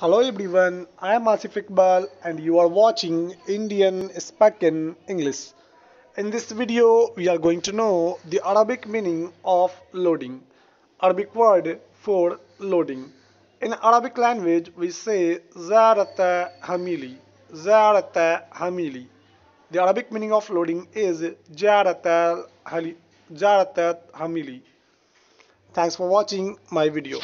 Hello everyone, I am Asif Iqbal and you are watching Indian Spoken English. In this video, we are going to know the Arabic meaning of loading. Arabic word for loading. In Arabic language, we say Zarata Hamili. Zarata Hamili. The Arabic meaning of loading is Jarata Hamili. Thanks for watching my video.